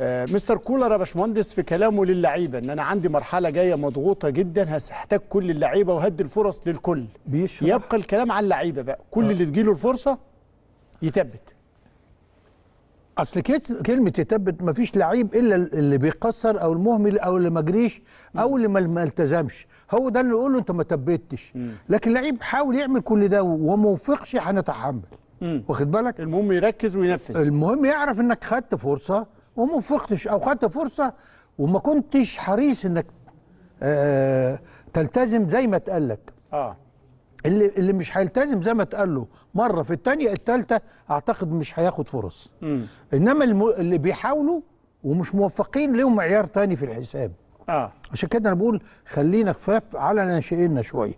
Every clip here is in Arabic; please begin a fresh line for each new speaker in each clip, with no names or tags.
آه، مستر كولر يا باشمهندس في كلامه للعيبه ان انا عندي مرحله جايه مضغوطه جدا هحتاج كل اللعيبه وهدي الفرص للكل بيشرح. يبقى الكلام على اللعيبه بقى كل أه. اللي
تجيله الفرصه يثبت اصل كلمه يثبت ما فيش لعيب الا اللي بيقصر او المهمل او اللي ما جريش او اللي ما التزمش هو ده اللي يقول له انت ما ثبتش لكن لعيب حاول يعمل كل ده وما وفقش هنتحمل واخد بالك المهم يركز وينفذ المهم يعرف انك خدت فرصه وما وفقتش او خدت فرصه وما كنتش حريص انك آه تلتزم زي ما اتقال لك اه اللي اللي مش هيلتزم زي ما اتقال له مره في الثانيه الثالثه اعتقد مش هياخد فرص م. انما اللي بيحاولوا ومش موفقين لهم معيار تاني في الحساب اه عشان كده انا بقول خلينا خفاف على ناشئينا شويه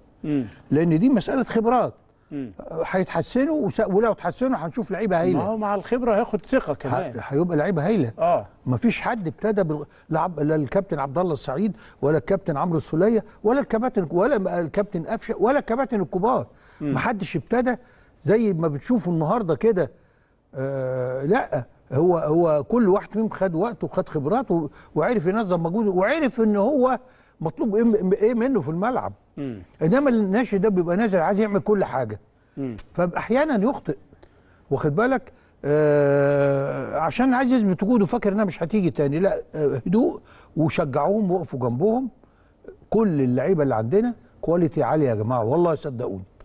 لان دي مساله خبرات هيتحسنوا ولو اتحسنوا هنشوف لعيبه هايله ما هو مع الخبره هياخد ثقه كمان هيبقى لعيبه هايله اه مفيش حد ابتدى بال... لعب... لا الكابتن عبد الله السعيد ولا الكابتن عمرو السوليه ولا الكباتن ولا الكابتن قفشه ولا الكباتن الكبار ما حدش ابتدى زي ما بتشوفوا النهارده كده آه لا هو هو كل واحد فيهم خد وقته وخد خبراته وعرف ينظم مجهوده وعرف ان هو مطلوب إيه, إيه, ايه منه في الملعب مم. انما الناشئ ده بيبقى نازل عايز يعمل كل حاجه فاحيانا يخطئ واخد بالك آه عشان عايز يثبت وجوده فاكر انها مش هتيجي تاني لا آه هدوء وشجعوهم وقفوا جنبهم كل اللعيبه اللي عندنا كواليتي عاليه يا جماعه والله صدقوني